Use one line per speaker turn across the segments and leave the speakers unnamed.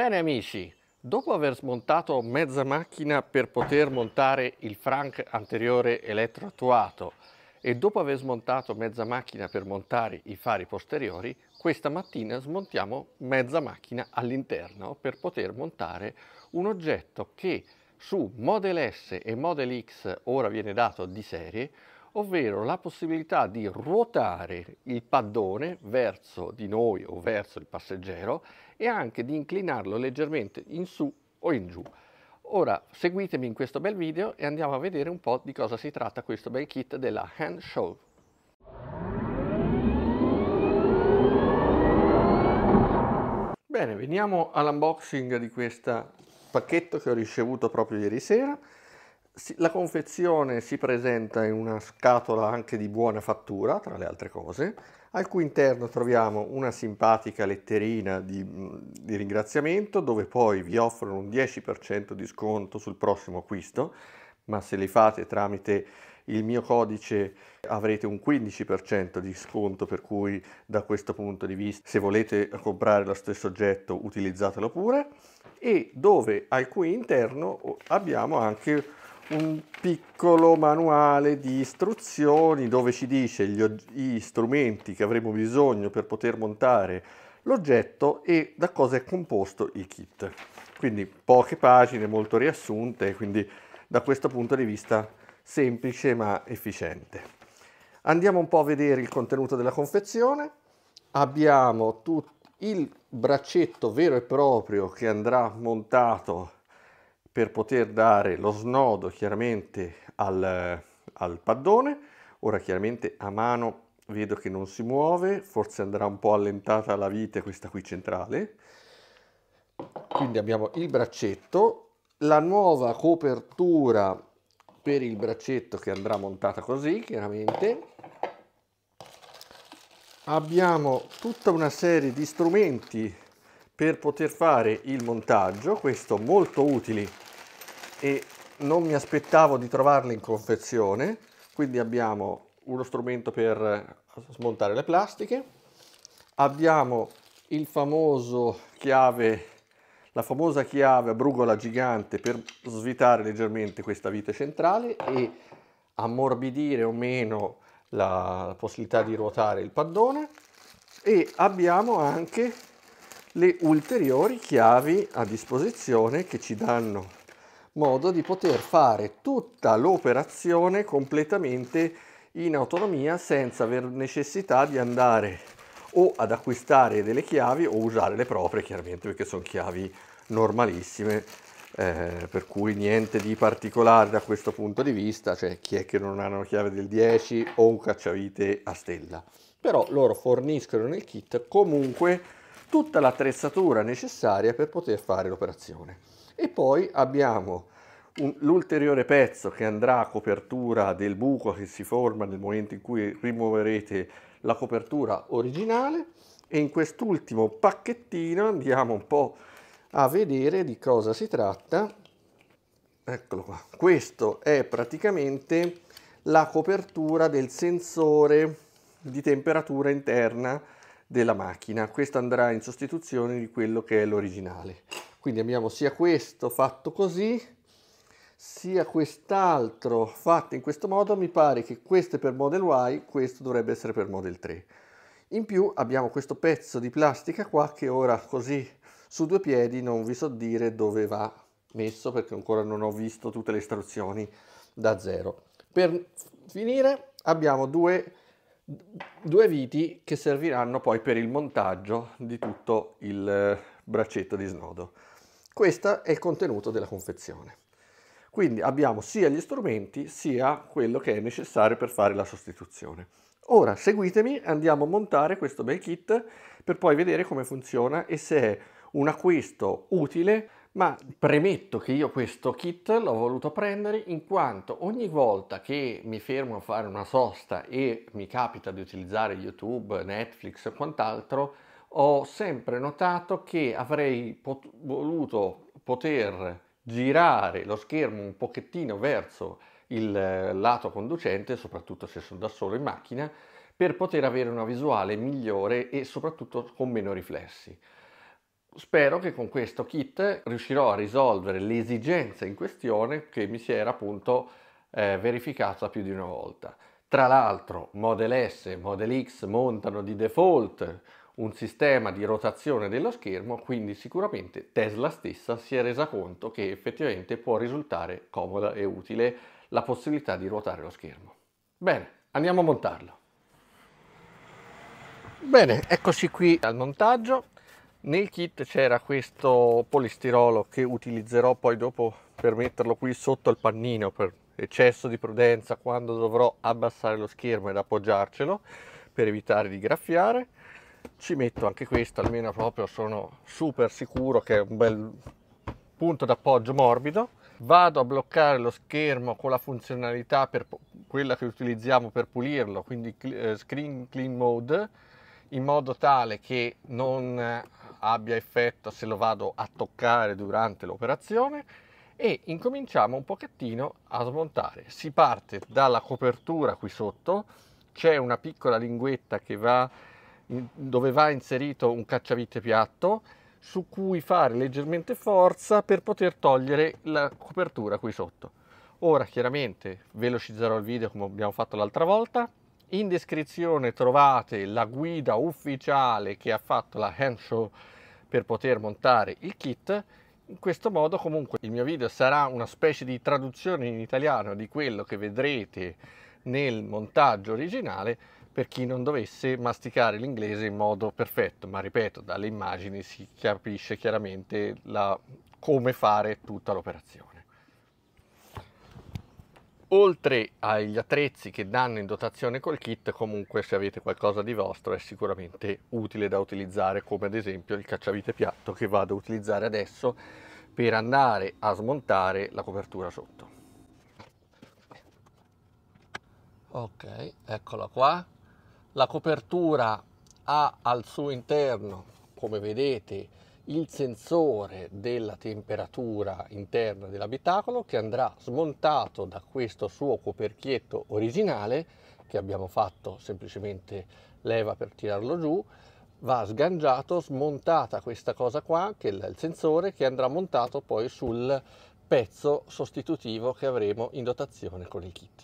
Bene amici, dopo aver smontato mezza macchina per poter montare il Frank anteriore elettroattuato e dopo aver smontato mezza macchina per montare i fari posteriori, questa mattina smontiamo mezza macchina all'interno per poter montare un oggetto che su Model S e Model X ora viene dato di serie, ovvero la possibilità di ruotare il paddone verso di noi o verso il passeggero e anche di inclinarlo leggermente in su o in giù. Ora seguitemi in questo bel video e andiamo a vedere un po' di cosa si tratta questo bel kit della Hand Show. Bene, veniamo all'unboxing di questo pacchetto che ho ricevuto proprio ieri sera. La confezione si presenta in una scatola anche di buona fattura, tra le altre cose al cui interno troviamo una simpatica letterina di, di ringraziamento dove poi vi offrono un 10% di sconto sul prossimo acquisto, ma se li fate tramite il mio codice avrete un 15% di sconto per cui da questo punto di vista se volete comprare lo stesso oggetto utilizzatelo pure e dove al cui interno abbiamo anche un piccolo manuale di istruzioni dove ci dice gli strumenti che avremo bisogno per poter montare l'oggetto e da cosa è composto il kit. Quindi poche pagine, molto riassunte, quindi da questo punto di vista semplice ma efficiente. Andiamo un po' a vedere il contenuto della confezione. Abbiamo il braccetto vero e proprio che andrà montato per poter dare lo snodo chiaramente al, al paddone. Ora chiaramente a mano vedo che non si muove, forse andrà un po' allentata la vite questa qui centrale. Quindi abbiamo il braccetto, la nuova copertura per il braccetto che andrà montata così, chiaramente. Abbiamo tutta una serie di strumenti per poter fare il montaggio, questo molto utili e non mi aspettavo di trovarli in confezione, quindi abbiamo uno strumento per smontare le plastiche, abbiamo il famoso chiave, la famosa chiave a brugola gigante per svitare leggermente questa vite centrale e ammorbidire o meno la possibilità di ruotare il paddone e abbiamo anche le ulteriori chiavi a disposizione che ci danno modo di poter fare tutta l'operazione completamente in autonomia senza aver necessità di andare o ad acquistare delle chiavi o usare le proprie chiaramente perché sono chiavi normalissime eh, per cui niente di particolare da questo punto di vista cioè chi è che non ha una chiave del 10 o un cacciavite a stella però loro forniscono nel kit comunque tutta l'attrezzatura necessaria per poter fare l'operazione e poi abbiamo l'ulteriore pezzo che andrà a copertura del buco che si forma nel momento in cui rimuoverete la copertura originale e in quest'ultimo pacchettino andiamo un po' a vedere di cosa si tratta eccolo qua questo è praticamente la copertura del sensore di temperatura interna della macchina questo andrà in sostituzione di quello che è l'originale quindi abbiamo sia questo fatto così, sia quest'altro fatto in questo modo, mi pare che questo è per Model Y, questo dovrebbe essere per Model 3. In più abbiamo questo pezzo di plastica qua che ora così su due piedi non vi so dire dove va messo perché ancora non ho visto tutte le istruzioni da zero. Per finire abbiamo due, due viti che serviranno poi per il montaggio di tutto il braccetto di snodo. Questo è il contenuto della confezione. Quindi abbiamo sia gli strumenti sia quello che è necessario per fare la sostituzione. Ora seguitemi, andiamo a montare questo bel kit per poi vedere come funziona e se è un acquisto utile, ma premetto che io questo kit l'ho voluto prendere in quanto ogni volta che mi fermo a fare una sosta e mi capita di utilizzare YouTube, Netflix o quant'altro, ho sempre notato che avrei pot- voluto poter girare lo schermo un pochettino verso il lato conducente, soprattutto se sono da solo in macchina, per poter avere una visuale migliore e soprattutto con meno riflessi. Spero che con questo kit riuscirò a risolvere l'esigenza in questione che mi si era appunto eh, verificata più di una volta. Tra l'altro Model S e Model X montano di default un sistema di rotazione dello schermo, quindi sicuramente Tesla stessa si è resa conto che effettivamente può risultare comoda e utile la possibilità di ruotare lo schermo. Bene, andiamo a montarlo. Bene, eccoci qui al montaggio. Nel kit c'era questo polistirolo che utilizzerò poi dopo per metterlo qui sotto al pannino per eccesso di prudenza quando dovrò abbassare lo schermo ed appoggiarcelo per evitare di graffiare ci metto anche questo almeno proprio sono super sicuro che è un bel punto d'appoggio morbido vado a bloccare lo schermo con la funzionalità per quella che utilizziamo per pulirlo quindi eh, screen clean mode in modo tale che non abbia effetto se lo vado a toccare durante l'operazione e incominciamo un pochettino a smontare si parte dalla copertura qui sotto c'è una piccola linguetta che va dove va inserito un cacciavite piatto su cui fare leggermente forza per poter togliere la copertura qui sotto. Ora chiaramente velocizzerò il video come abbiamo fatto l'altra volta. In descrizione trovate la guida ufficiale che ha fatto la Hand Show per poter montare il kit. In questo modo comunque il mio video sarà una specie di traduzione in italiano di quello che vedrete nel montaggio originale per chi non dovesse masticare l'inglese in modo perfetto, ma ripeto, dalle immagini si capisce chiaramente la, come fare tutta l'operazione. Oltre agli attrezzi che danno in dotazione col kit, comunque se avete qualcosa di vostro è sicuramente utile da utilizzare, come ad esempio il cacciavite piatto che vado a utilizzare adesso per andare a smontare la copertura sotto. Ok, eccola qua la copertura ha al suo interno, come vedete, il sensore della temperatura interna dell'abitacolo che andrà smontato da questo suo coperchietto originale che abbiamo fatto semplicemente leva per tirarlo giù va sgangiato, smontata questa cosa qua che è il sensore che andrà montato poi sul pezzo sostitutivo che avremo in dotazione con il kit.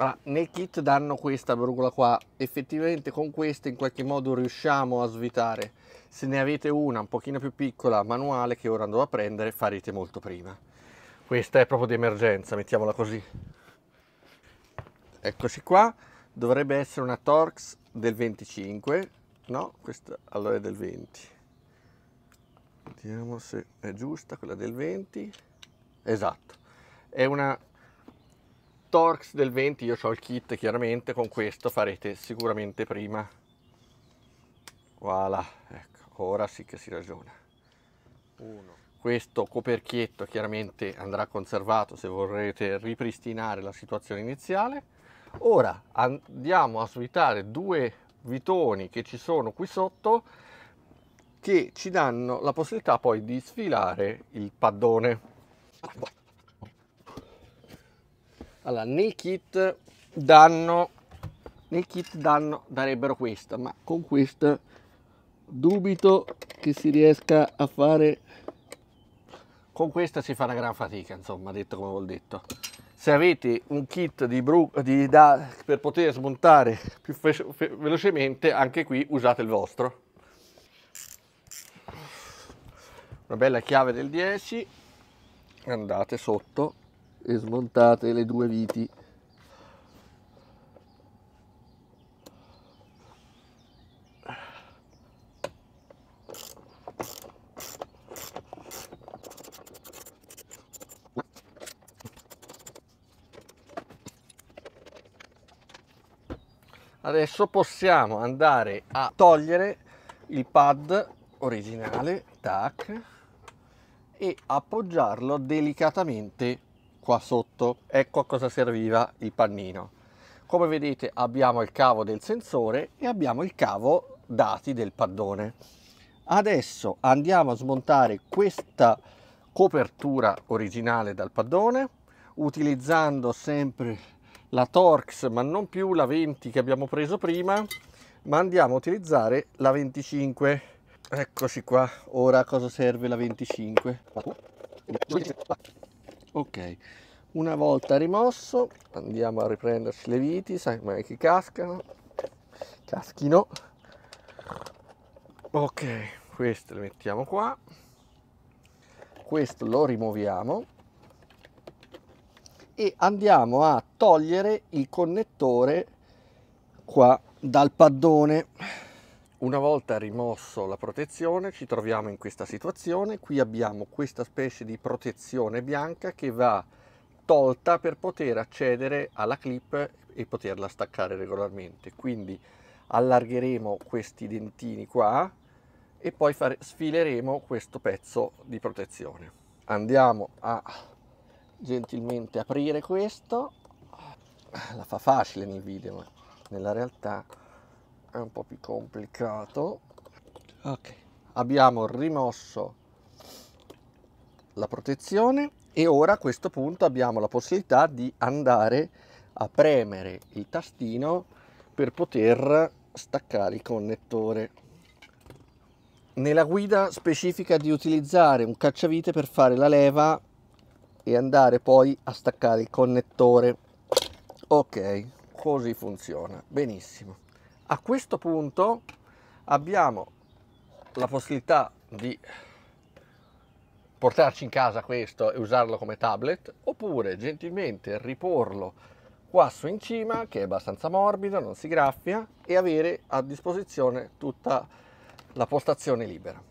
Ma nel kit danno questa brugola qua, effettivamente con questa in qualche modo riusciamo a svitare. Se ne avete una un pochino più piccola, manuale, che ora andrò a prendere, farete molto prima. Questa è proprio di emergenza, mettiamola così. Eccoci qua, dovrebbe essere una Torx del 25, no, questa allora è del 20. Vediamo se è giusta quella del 20, esatto. È una Torx del 20, io ho il kit chiaramente, con questo farete sicuramente prima. Voilà, ecco, ora sì che si ragiona. Uno. Questo coperchietto chiaramente andrà conservato se vorrete ripristinare la situazione iniziale. Ora andiamo a svitare due vitoni che ci sono qui sotto che ci danno la possibilità poi di sfilare il paddone. Allora, nel kit danno, nel kit danno, darebbero questa, ma con questa dubito che si riesca a fare... Con questa si fa una gran fatica, insomma, detto come vuol detto. Se avete un kit di bru... di da... per poter smontare più fe... Fe... velocemente, anche qui usate il vostro. Una bella chiave del 10, andate sotto e smontate le due viti adesso possiamo andare a togliere il pad originale tac e appoggiarlo delicatamente qua sotto ecco a cosa serviva il pannino come vedete abbiamo il cavo del sensore e abbiamo il cavo dati del paddone adesso andiamo a smontare questa copertura originale dal paddone utilizzando sempre la Torx ma non più la 20 che abbiamo preso prima ma andiamo a utilizzare la 25 eccoci qua ora cosa serve la 25 ok una volta rimosso andiamo a riprenderci le viti sai mai che cascano caschino ok questo lo mettiamo qua questo lo rimuoviamo e andiamo a togliere il connettore qua dal paddone una volta rimosso la protezione ci troviamo in questa situazione, qui abbiamo questa specie di protezione bianca che va tolta per poter accedere alla clip e poterla staccare regolarmente. Quindi allargheremo questi dentini qua e poi fare, sfileremo questo pezzo di protezione. Andiamo a gentilmente aprire questo, la fa facile nel video ma nella realtà è un po' più complicato. Ok, abbiamo rimosso la protezione e ora a questo punto abbiamo la possibilità di andare a premere il tastino per poter staccare il connettore. Nella guida specifica di utilizzare un cacciavite per fare la leva e andare poi a staccare il connettore. Ok, così funziona, benissimo a questo punto abbiamo la possibilità di portarci in casa questo e usarlo come tablet oppure gentilmente riporlo qua su in cima che è abbastanza morbido non si graffia e avere a disposizione tutta la postazione libera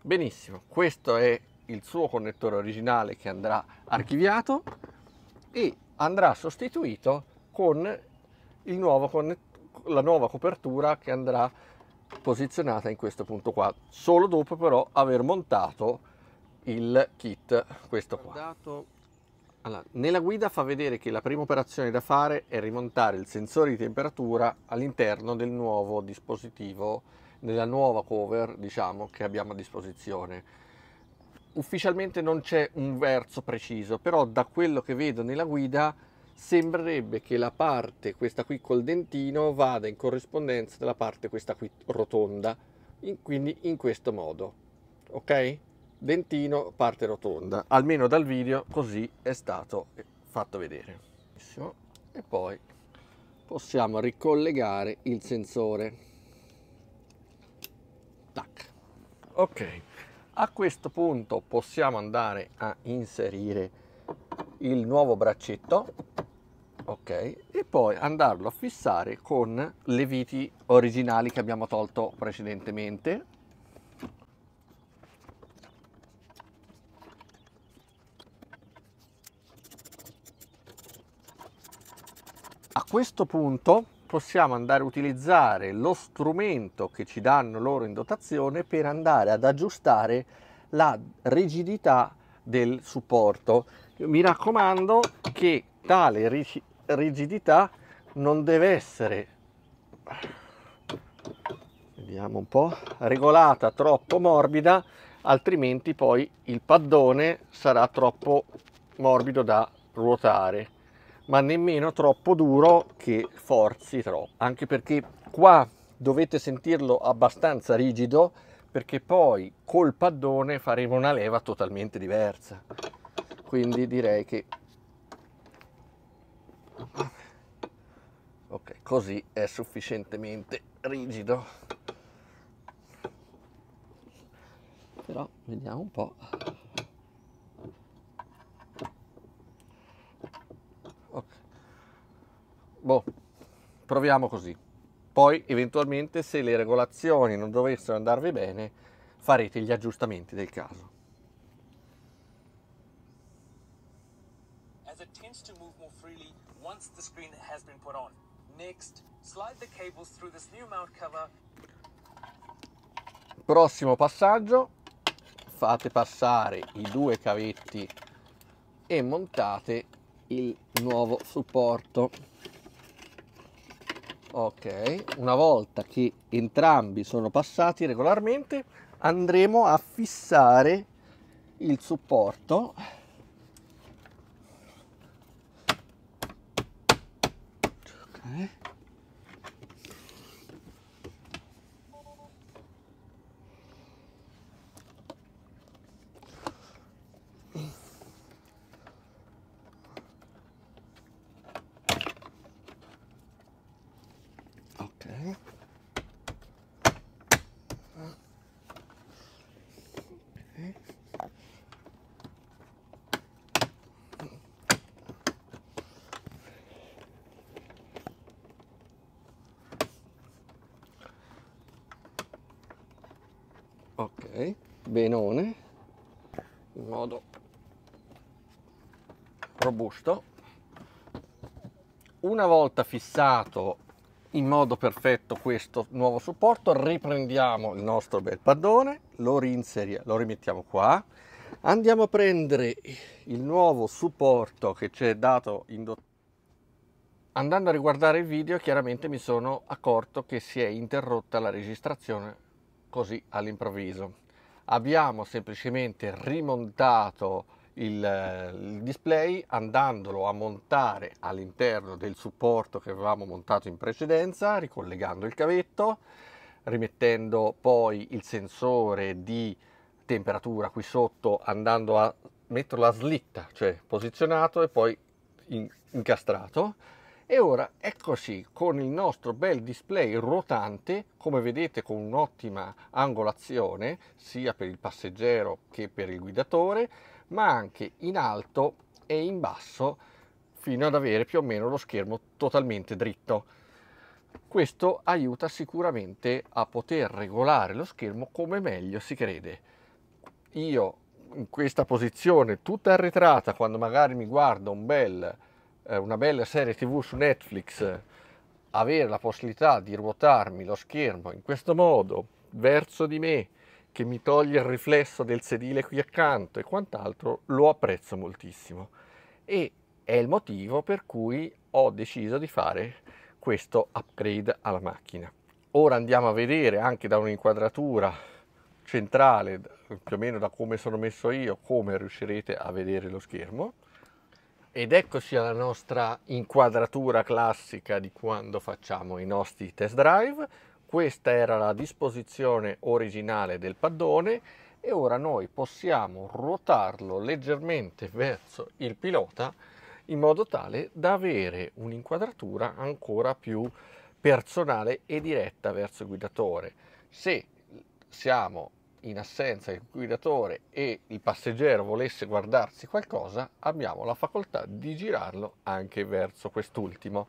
benissimo questo è il suo connettore originale che andrà archiviato e andrà sostituito con il nuovo connettore la nuova copertura che andrà posizionata in questo punto qua solo dopo però aver montato il kit questo qua allora, nella guida fa vedere che la prima operazione da fare è rimontare il sensore di temperatura all'interno del nuovo dispositivo nella nuova cover diciamo che abbiamo a disposizione ufficialmente non c'è un verso preciso però da quello che vedo nella guida sembrerebbe che la parte questa qui col dentino vada in corrispondenza della parte questa qui rotonda in, quindi in questo modo ok dentino parte rotonda almeno dal video così è stato fatto vedere e poi possiamo ricollegare il sensore tac ok a questo punto possiamo andare a inserire il nuovo braccetto ok e poi andarlo a fissare con le viti originali che abbiamo tolto precedentemente a questo punto possiamo andare a utilizzare lo strumento che ci danno loro in dotazione per andare ad aggiustare la rigidità del supporto mi raccomando che tale rigidità non deve essere vediamo un po' regolata troppo morbida altrimenti poi il paddone sarà troppo morbido da ruotare ma nemmeno troppo duro che forzi troppo anche perché qua dovete sentirlo abbastanza rigido perché poi col paddone faremo una leva totalmente diversa quindi direi che ok così è sufficientemente rigido però vediamo un po' ok boh proviamo così poi eventualmente se le regolazioni non dovessero andarvi bene farete gli aggiustamenti del caso As it tends to move more freely once the screen has been put on. Next, slide the cables through this new mount cover. Prossimo passaggio, fate passare i due cavetti e montate il nuovo supporto. Ok, una volta che entrambi sono passati regolarmente andremo a fissare il supporto benone in modo robusto una volta fissato in modo perfetto questo nuovo supporto riprendiamo il nostro bel paddone lo rinseriamo lo rimettiamo qua andiamo a prendere il nuovo supporto che ci è dato in andando a riguardare il video chiaramente mi sono accorto che si è interrotta la registrazione così all'improvviso abbiamo semplicemente rimontato il, eh, il display andandolo a montare all'interno del supporto che avevamo montato in precedenza ricollegando il cavetto rimettendo poi il sensore di temperatura qui sotto andando a metterlo a slitta cioè posizionato e poi incastrato e ora eccoci con il nostro bel display rotante, come vedete con un'ottima angolazione sia per il passeggero che per il guidatore, ma anche in alto e in basso fino ad avere più o meno lo schermo totalmente dritto. Questo aiuta sicuramente a poter regolare lo schermo come meglio si crede. Io in questa posizione tutta arretrata, quando magari mi guardo un bel eh, una bella serie tv su Netflix, avere la possibilità di ruotarmi lo schermo in questo modo verso di me, che mi toglie il riflesso del sedile qui accanto e quant'altro, lo apprezzo moltissimo. E è il motivo per cui ho deciso di fare questo upgrade alla macchina. Ora andiamo a vedere anche da un'inquadratura centrale, più o meno da come sono messo io, come riuscirete a vedere lo schermo. Ed eccoci alla nostra inquadratura classica di quando facciamo i nostri test drive. Questa era la disposizione originale del paddone e ora noi possiamo ruotarlo leggermente verso il pilota in modo tale da avere un'inquadratura ancora più personale e diretta verso il guidatore. Se siamo in assenza del guidatore e il passeggero volesse guardarsi qualcosa, abbiamo la facoltà di girarlo anche verso quest'ultimo.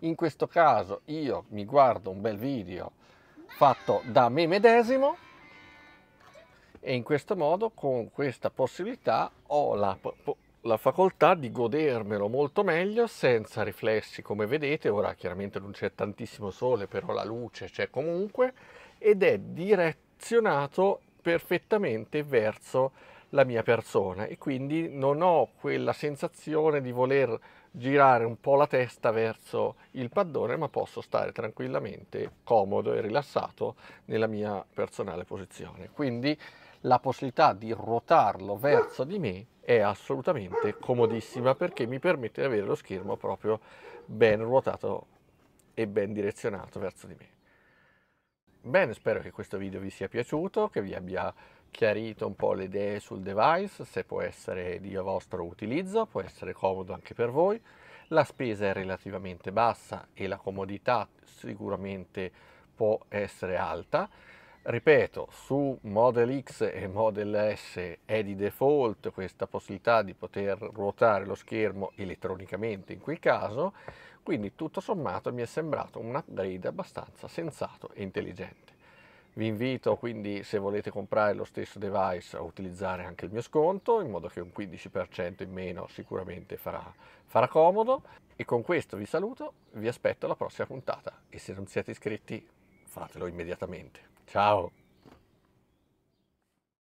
In questo caso io mi guardo un bel video fatto da me medesimo e in questo modo con questa possibilità ho la, la facoltà di godermelo molto meglio senza riflessi come vedete, ora chiaramente non c'è tantissimo sole però la luce c'è comunque ed è diretto direzionato perfettamente verso la mia persona e quindi non ho quella sensazione di voler girare un po' la testa verso il paddone ma posso stare tranquillamente comodo e rilassato nella mia personale posizione quindi la possibilità di ruotarlo verso di me è assolutamente comodissima perché mi permette di avere lo schermo proprio ben ruotato e ben direzionato verso di me Bene, spero che questo video vi sia piaciuto, che vi abbia chiarito un po' le idee sul device, se può essere di vostro utilizzo, può essere comodo anche per voi. La spesa è relativamente bassa e la comodità sicuramente può essere alta. Ripeto, su Model X e Model S è di default questa possibilità di poter ruotare lo schermo elettronicamente in quel caso, quindi tutto sommato mi è sembrato un upgrade abbastanza sensato e intelligente. Vi invito quindi se volete comprare lo stesso device a utilizzare anche il mio sconto, in modo che un 15% in meno sicuramente farà, farà comodo. E con questo vi saluto, vi aspetto alla prossima puntata e se non siete iscritti fatelo immediatamente. Ciao.